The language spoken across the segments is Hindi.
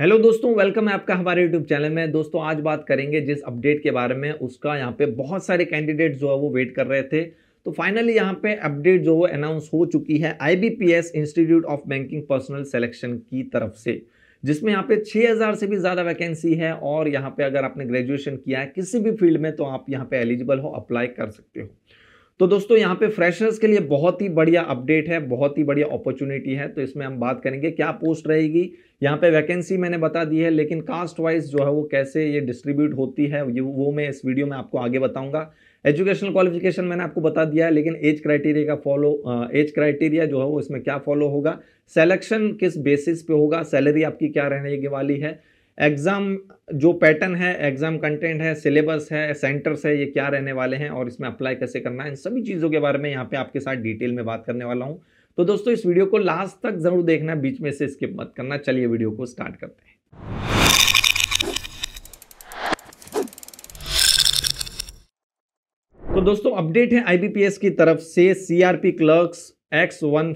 हेलो दोस्तों वेलकम है आपका हमारे यूट्यूब चैनल में दोस्तों आज बात करेंगे जिस अपडेट के बारे में उसका यहाँ पे बहुत सारे कैंडिडेट जो है वो वेट कर रहे थे तो फाइनली यहाँ पे अपडेट जो है अनाउंस हो चुकी है IBPS Institute of Banking Personnel Selection की तरफ से जिसमें यहाँ पे हजार से भी ज़्यादा वैकेंसी है और यहाँ पे अगर आपने ग्रेजुएशन किया है किसी भी फील्ड में तो आप यहाँ पे एलिजिबल हो अप्लाई कर सकते हो तो दोस्तों यहाँ पे फ्रेशर्स के लिए बहुत ही बढ़िया अपडेट है बहुत ही बढ़िया अपॉर्चुनिटी है तो इसमें हम बात करेंगे क्या पोस्ट रहेगी यहाँ पे वैकेंसी मैंने बता दी है लेकिन कास्ट वाइज जो है वो कैसे ये डिस्ट्रीब्यूट होती है वो मैं इस वीडियो में आपको आगे बताऊंगा एजुकेशनल क्वालिफिकेशन मैंने आपको बता दिया है लेकिन एज क्राइटेरिया का फॉलो एज क्राइटेरिया जो है वो इसमें क्या फॉलो होगा सेलेक्शन किस बेसिस पे होगा सैलरी आपकी क्या रहने वाली है एग्ज़ाम जो पैटर्न है एग्ज़ाम कंटेंट है सिलेबस है सेंटर्स है ये क्या रहने वाले हैं और इसमें अप्लाई कैसे करना है इन सभी चीज़ों के बारे में यहाँ पे आपके साथ डिटेल में बात करने वाला हूँ तो दोस्तों इस वीडियो को लास्ट तक ज़रूर देखना बीच में से स्किप मत करना चलिए वीडियो को स्टार्ट करते हैं तो दोस्तों अपडेट है आईबीपीएस की तरफ से CRP clerks X one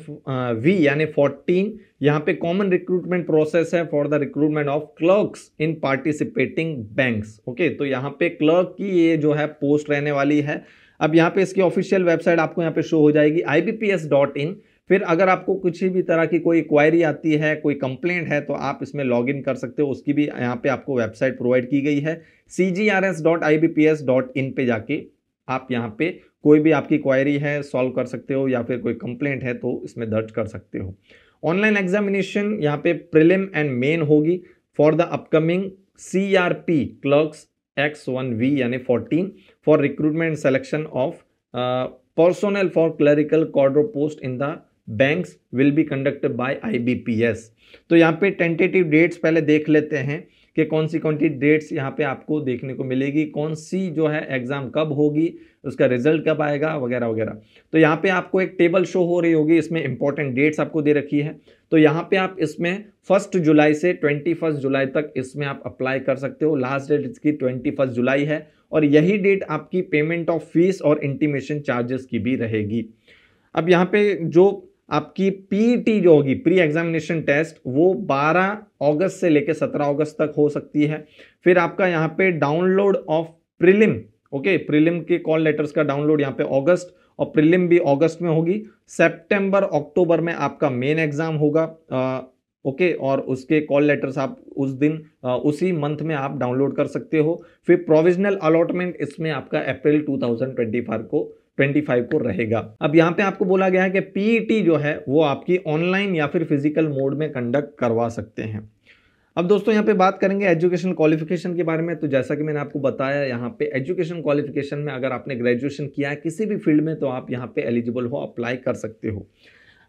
V यानी फोर्टीन यहाँ पे कॉमन रिक्रूटमेंट प्रोसेस है for the recruitment of clerks in participating banks okay तो यहाँ पे क्लर्क की ये जो है पोस्ट रहने वाली है अब यहाँ पे इसकी ऑफिशियल वेबसाइट आपको यहाँ पे शो हो जाएगी आई फिर अगर आपको कुछ भी तरह की कोई इंक्वायरी आती है कोई कंप्लेंट है तो आप इसमें लॉग इन कर सकते हो उसकी भी यहाँ पे आपको वेबसाइट प्रोवाइड की गई है C G R S dot I B P S dot in पर जाके आप यहाँ पे कोई भी आपकी क्वायरी है सॉल्व कर सकते हो या फिर कोई कंप्लेंट है तो इसमें दर्ज कर सकते हो ऑनलाइन एग्जामिनेशन यहाँ पे प्रिलिम एंड मेन होगी for the upcoming C R P clerks X one V यानी fourteen for recruitment selection of personnel for clerical cadre post in the bank will be conducted by S तो यहाँ पे टेंटेटिव डेट्स पहले देख लेते हैं कि कौन सी कौन सी डेट्स यहाँ पे आपको देखने को मिलेगी कौन सी जो है एग्ज़ाम कब होगी उसका रिजल्ट कब आएगा वगैरह वगैरह तो यहाँ पे आपको एक टेबल शो हो रही होगी इसमें इंपॉर्टेंट डेट्स आपको दे रखी है तो यहाँ पे आप इसमें फर्स्ट जुलाई से ट्वेंटी फर्स्ट जुलाई तक इसमें आप अप्लाई कर सकते हो लास्ट डेट इसकी ट्वेंटी फर्स्ट जुलाई है और यही डेट आपकी पेमेंट ऑफ फीस और इंटीमेशन चार्जेस की भी रहेगी अब यहाँ पे जो आपकी पीटी e जो होगी प्री एग्जामिनेशन टेस्ट वो 12 अगस्त से लेकर 17 अगस्त तक हो सकती है फिर आपका यहाँ पे download of prelim okay prelim के कॉल लेटर्स का डाउनलोड यहाँ पे अगस्त और प्रिलिम भी अगस्त में होगी सितंबर अक्टूबर में आपका मेन एग्जाम होगा आ, ओके और उसके कॉल लेटर्स आप उस दिन आ, उसी मंथ में आप डाउनलोड कर सकते हो फिर प्रोविजनल अलॉटमेंट इसमें आपका अप्रैल 2024 को 25 को रहेगा अब यहाँ पे आपको बोला गया है कि पीईटी e जो है वो आपकी ऑनलाइन या फिर फिजिकल मोड में कंडक्ट करवा सकते हैं अब दोस्तों यहाँ पे बात करेंगे एजुकेशन क्वालिफिकेशन के बारे में तो जैसा कि मैंने आपको बताया यहाँ पे एजुकेशन क्वालिफिकेशन में अगर आपने ग्रेजुएशन किया है किसी भी फील्ड में तो आप यहाँ पे एलिजिबल हो अप्लाई कर सकते हो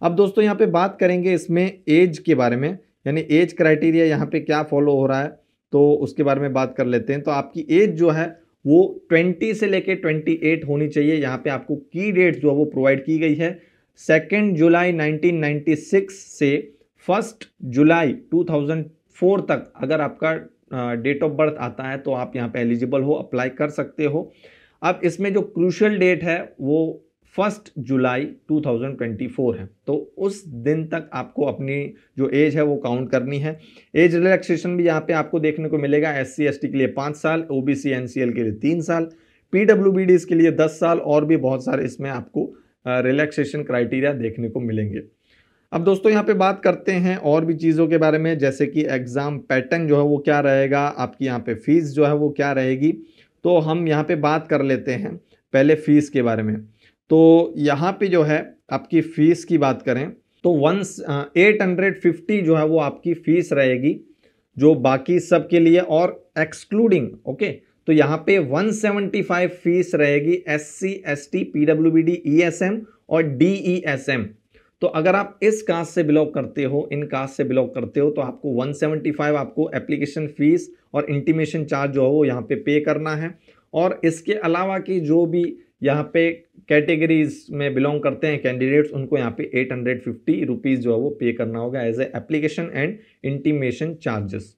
अब दोस्तों यहाँ पे बात करेंगे इसमें एज के बारे में यानी एज क्राइटेरिया यहाँ पे क्या फॉलो हो रहा है तो उसके बारे में बात कर लेते हैं तो आपकी एज जो है वो 20 से लेके 28 होनी चाहिए यहाँ पे आपको की डेट्स जो है वो प्रोवाइड की गई है सेकेंड जुलाई 1996 से फर्स्ट जुलाई 2004 तक अगर आपका डेट ऑफ बर्थ आता है तो आप यहाँ पे एलिजिबल हो अप्लाई कर सकते हो अब इसमें जो क्रूशल डेट है वो फर्स्ट जुलाई 2024 है तो उस दिन तक आपको अपनी जो एज है वो काउंट करनी है एज रिलैक्सेशन भी यहाँ पे आपको देखने को मिलेगा एस सी के लिए पाँच साल ओ बी के लिए तीन साल पी डब्ल्यू के लिए दस साल और भी बहुत सारे इसमें आपको रिलैक्सेशन क्राइटेरिया देखने को मिलेंगे अब दोस्तों यहाँ पे बात करते हैं और भी चीज़ों के बारे में जैसे कि एग्ज़ाम पैटर्न जो है वो क्या रहेगा आपकी यहाँ पे फ़ीस जो है वो क्या रहेगी तो हम यहाँ पे बात कर लेते हैं पहले फ़ीस के बारे में तो यहाँ पे जो है आपकी फ़ीस की बात करें तो वन एट हंड्रेड फिफ्टी जो है वो आपकी फ़ीस रहेगी जो बाकी सब के लिए और एक्सक्लूडिंग ओके तो यहाँ पे 175 फीस रहेगी S C S T P W B D E S M और डी ई एस एम तो अगर आप इस कास्ट से बिलोंग करते हो इन कास्ट से बिलोंग करते हो तो आपको 175 आपको एप्लीकेशन फ़ीस और इंटीमेशन चार्ज जो है वो यहाँ पे पे करना है और इसके अलावा की जो भी यहाँ पे कैटेगरीज में बिलोंग करते हैं कैंडिडेट्स उनको यहाँ पे एट हंड्रेड फिफ्टी रुपीज़ जो है वो पे करना होगा as a application and intimation charges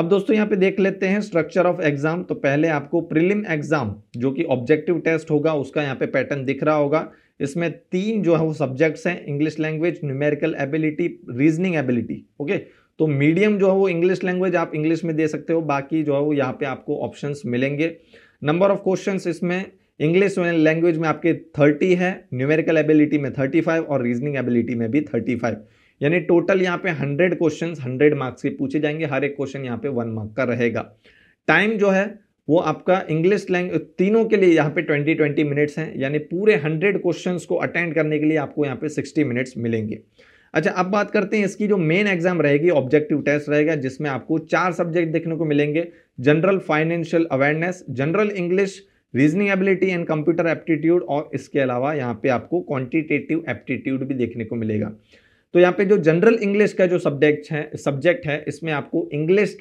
अब दोस्तों यहाँ पे देख लेते हैं स्ट्रक्चर ऑफ एग्जाम तो पहले आपको प्रिलिम एग्जाम जो कि ऑब्जेक्टिव टेस्ट होगा उसका यहाँ पे पैटर्न दिख रहा होगा इसमें तीन जो है वो सब्जेक्ट्स हैं English language numerical ability reasoning ability okay तो मीडियम जो है वो इंग्लिश लैंग्वेज आप इंग्लिश में दे सकते हो बाकी जो है वो यहाँ पे आपको ऑप्शंस मिलेंगे नंबर ऑफ क्वेश्चंस इसमें इंग्लिश लैंग्वेज में आपके थर्टी है न्यूमेरिकल एबिलिटी में थर्टी फाइव और रीजनिंग एबिलिटी में भी थर्टी फाइव यानी टोटल यहाँ पे हंड्रेड क्वेश्चन हंड्रेड मार्क्स के पूछे जाएंगे हर एक क्वेश्चन यहाँ पे वन मार्क का रहेगा टाइम जो है वो आपका इंग्लिश लैंग्वेज तीनों के लिए यहाँ पे ट्वेंटी ट्वेंटी मिनट्स हैं यानी पूरे हंड्रेड क्वेश्चन को अटेंड करने के लिए आपको यहाँ पे सिक्सटी मिनट्स मिलेंगे अच्छा अब बात करते हैं इसकी जो मेन एग्जाम रहेगी ऑब्जेक्टिव टेस्ट रहेगा जिसमें आपको चार सब्जेक्ट देखने को मिलेंगे general financial awareness general English reasoning ability and computer aptitude और इसके अलावा यहाँ पे आपको क्वांटिटेटिव एप्टीट्यूड भी देखने को मिलेगा तो यहाँ पे जो जनरल इंग्लिश का जो सब्जेक्ट है सब्जेक्ट है इसमें आपको इंग्लिश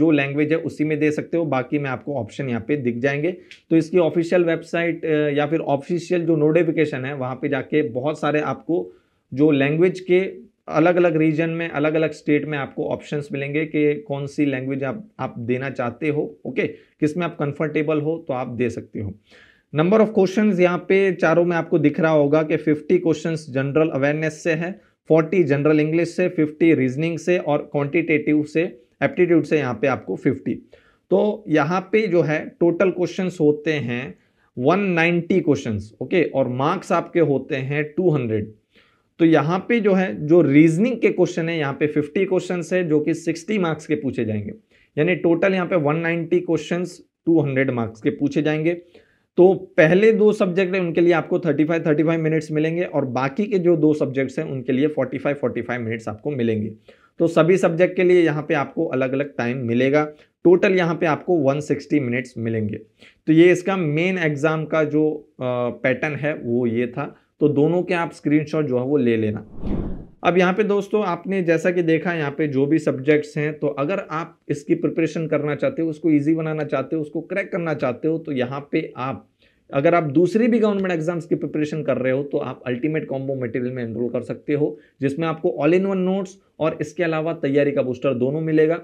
जो लैंग्वेज है उसी में दे सकते हो बाकी में आपको ऑप्शन यहाँ पे दिख जाएंगे तो इसकी ऑफिशियल वेबसाइट या फिर ऑफिशियल जो नोटिफिकेशन है वहाँ पे जाके बहुत सारे आपको जो लैंग्वेज के अलग अलग रीजन में अलग अलग स्टेट में आपको ऑप्शंस मिलेंगे कि कौन सी लैंग्वेज आप आप देना चाहते हो ओके किस में आप कंफर्टेबल हो तो आप दे सकते हो नंबर ऑफ क्वेश्चन यहाँ पे चारों में आपको दिख रहा होगा कि 50 क्वेश्चन जनरल अवेयरनेस से है 40 जनरल इंग्लिश से 50 रीजनिंग से और क्वान्टिटेटिव से एप्टीट्यूड से यहाँ पे आपको 50 तो यहाँ पे जो है टोटल क्वेश्चन होते हैं 190 क्वेश्चंस ओके और मार्क्स आपके होते हैं 200 तो यहाँ पे जो है जो रीजनिंग के क्वेश्चन है यहाँ पे 50 क्वेश्चन है जो कि 60 मार्क्स के पूछे जाएंगे यानी टोटल यहाँ पे 190 क्वेश्चन 200 मार्क्स के पूछे जाएंगे तो पहले दो सब्जेक्ट हैं उनके लिए आपको 35 35 मिनट्स मिलेंगे और बाकी के जो दो सब्जेक्ट्स हैं उनके लिए 45 45 मिनट्स आपको मिलेंगे तो सभी सब्जेक्ट के लिए यहाँ पे आपको अलग अलग टाइम मिलेगा टोटल यहाँ पे आपको 160 मिनट्स मिलेंगे तो ये इसका मेन एग्ज़ाम का जो पैटर्न है वो ये था तो दोनों के आप स्क्रीनशॉट जो है वो ले लेना अब यहाँ पे दोस्तों आपने जैसा कि देखा यहाँ पे जो भी सब्जेक्ट्स हैं तो अगर आप इसकी प्रिपरेशन करना चाहते हो उसको इजी बनाना चाहते हो उसको क्रैक करना चाहते हो तो यहाँ पे आप अगर आप दूसरी भी गवर्नमेंट एग्जाम्स की प्रिपरेशन कर रहे हो तो आप अल्टीमेट कॉम्बो मटेरियल में एनरोल कर सकते हो जिसमें आपको ऑल इन वन नोट्स और इसके अलावा तैयारी का बूस्टर दोनों मिलेगा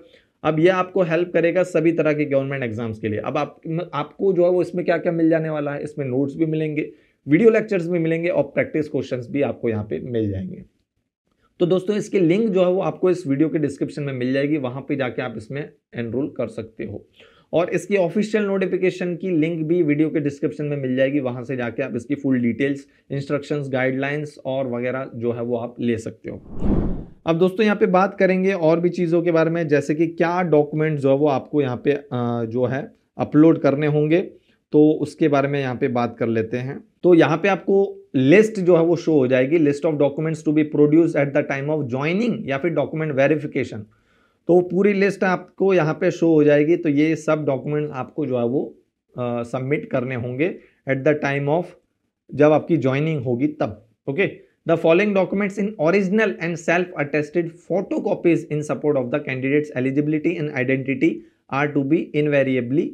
अब यह आपको हेल्प करेगा सभी तरह के गवर्नमेंट एग्जाम्स के लिए अब आप आपको जो है वो इसमें क्या क्या मिल जाने वाला है इसमें नोट्स भी मिलेंगे वीडियो लेक्चर्स भी मिलेंगे और प्रैक्टिस क्वेश्चंस भी आपको यहाँ पे मिल जाएंगे तो दोस्तों इसके लिंक जो है वो आपको इस वीडियो के डिस्क्रिप्शन में मिल जाएगी वहाँ पे जाके आप इसमें एनरोल कर सकते हो और इसकी ऑफिशियल नोटिफिकेशन की लिंक भी वीडियो के डिस्क्रिप्शन में मिल जाएगी वहाँ से जाके आप इसकी फुल डिटेल्स इंस्ट्रक्शंस गाइडलाइंस और वगैरह जो है वो आप ले सकते हो अब दोस्तों यहाँ पे बात करेंगे और भी चीज़ों के बारे में जैसे कि क्या डॉक्यूमेंट जो है वो आपको यहाँ पे जो है अपलोड करने होंगे तो उसके बारे में यहाँ पे बात कर लेते हैं तो यहाँ पे आपको लिस्ट जो है वो शो हो जाएगी list of documents to be produce at the time of joining या फिर डॉक्यूमेंट वेरिफिकेशन तो पूरी लिस्ट आपको यहाँ पे शो हो जाएगी तो ये सब डॉक्यूमेंट आपको जो है वो सबमिट करने होंगे एट द टाइम ऑफ जब आपकी ज्वाइनिंग होगी तब okay the following documents in original and self attested photo copies in support of the candidates eligibility and identity are to be invariably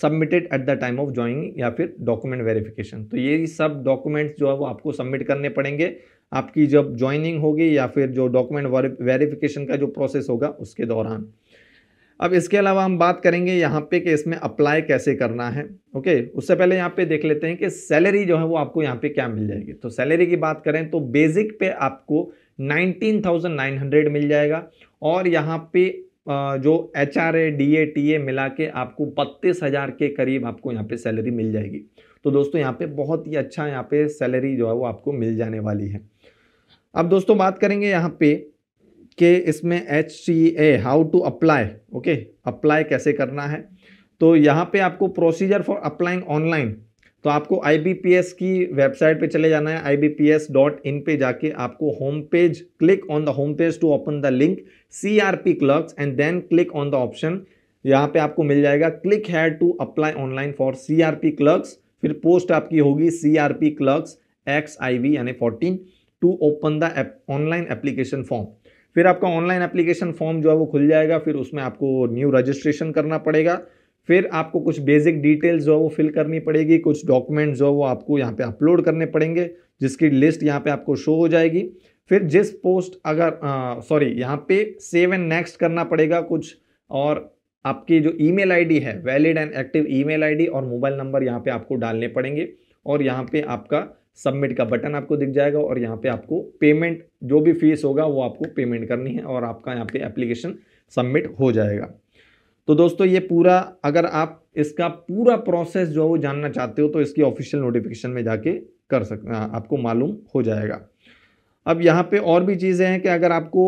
submitted at the time of joining या फिर डॉक्यूमेंट वेरिफिकेशन तो ये सब डॉक्यूमेंट्स जो है वो आपको सबमिट करने पड़ेंगे आपकी जब ज्वाइनिंग होगी या फिर जो डॉक्यूमेंट वेरिफिकेशन का जो प्रोसेस होगा उसके दौरान अब इसके अलावा हम बात करेंगे यहाँ पे कि इसमें अप्लाई कैसे करना है ओके उससे पहले यहाँ पे देख लेते हैं कि सैलरी जो है वो आपको यहाँ पे क्या मिल जाएगी तो सैलरी की बात करें तो बेसिक पे आपको 19,900 मिल जाएगा और यहाँ पे जो H R A D A T A मिला के आपको बत्तीस हज़ार के करीब आपको यहाँ पे सैलरी मिल जाएगी तो दोस्तों यहाँ पे बहुत ही अच्छा यहाँ पे सैलरी जो है वो आपको मिल जाने वाली है अब दोस्तों बात करेंगे यहाँ पे कि इसमें H C A how to apply okay apply कैसे करना है तो यहाँ पे आपको प्रोसीजर फॉर अप्लाइंग ऑनलाइन तो आपको आई की वेबसाइट पे चले जाना है ibps.in पे जाके आपको home page click on the home page to open the link C R P and then click on the option यहाँ पे आपको मिल जाएगा click here to apply online for C R P फिर पोस्ट आपकी होगी C R P clerks X I V यानी fourteen to open the online application form फिर आपका ऑनलाइन एप्लीकेशन फॉर्म जो है वो खुल जाएगा फिर उसमें आपको न्यू रजिस्ट्रेशन करना पड़ेगा फिर आपको कुछ बेसिक डिटेल्स जो है वो फिल करनी पड़ेगी कुछ डॉक्यूमेंट जो है वो आपको यहाँ पे अपलोड करने पड़ेंगे जिसकी लिस्ट यहाँ पे आपको शो हो जाएगी फिर जिस पोस्ट अगर सॉरी यहाँ पे सेव एंड नेक्स्ट करना पड़ेगा कुछ और आपकी जो ईमेल आईडी है valid and active email ID और मोबाइल नंबर यहाँ पे आपको डालने पड़ेंगे और यहाँ पे आपका सबमिट का बटन आपको दिख जाएगा और यहाँ पे आपको पेमेंट जो भी फीस होगा वो आपको पेमेंट करनी है और आपका यहाँ पे एप्लीकेशन सबमिट हो जाएगा तो दोस्तों ये पूरा अगर आप इसका पूरा प्रोसेस जो है वो जानना चाहते हो तो इसकी ऑफिशियल नोटिफिकेशन में जाके कर सक आपको मालूम हो जाएगा अब यहाँ पे और भी चीज़ें हैं कि अगर आपको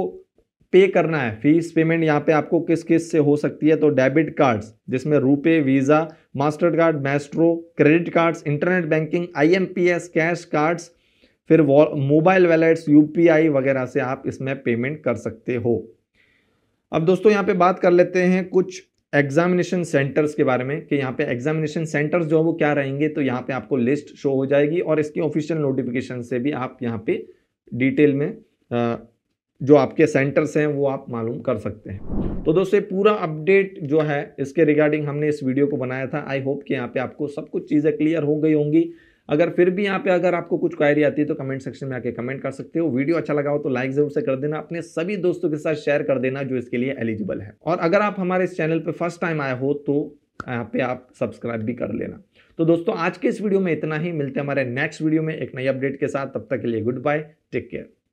पे करना है फीस पेमेंट यहाँ पे आपको किस किस से हो सकती है तो डेबिट कार्ड्स जिसमें RuPay Visa Mastercard Maestro credit cards internet banking IMPS cash cards फिर मोबाइल वैलेट्स यूपीआई वगैरह से आप इसमें पेमेंट कर सकते हो अब दोस्तों यहाँ पे बात कर लेते हैं कुछ एग्जामिनेशन सेंटर्स के बारे में कि यहाँ पे एग्जामिनेशन सेंटर्स जो है वो क्या रहेंगे तो यहाँ पे आपको लिस्ट शो हो जाएगी और इसकी ऑफिशियल नोटिफिकेशन से भी आप यहाँ पे डिटेल में जो आपके सेंटर्स हैं वो आप मालूम कर सकते हैं तो दोस्तों पूरा अपडेट जो है इसके रिगार्डिंग हमने इस वीडियो को बनाया था आई होप कि यहाँ पे आपको सब कुछ चीज़ें क्लियर हो गई होंगी अगर फिर भी यहाँ पे अगर आपको कुछ क्वायरी आती है तो कमेंट सेक्शन में आके कमेंट कर सकते हो वीडियो अच्छा लगा हो तो लाइक जरूर से कर देना अपने सभी दोस्तों के साथ शेयर कर देना जो इसके लिए एलिजिबल है और अगर आप हमारे इस चैनल पर फर्स्ट टाइम आए हो तो यहाँ पे आप सब्सक्राइब भी कर लेना तो दोस्तों आज के इस वीडियो में इतना ही मिलते हैं हमारे नेक्स्ट वीडियो में एक नई अपडेट के साथ तब तक के लिए गुड बाय टेक केयर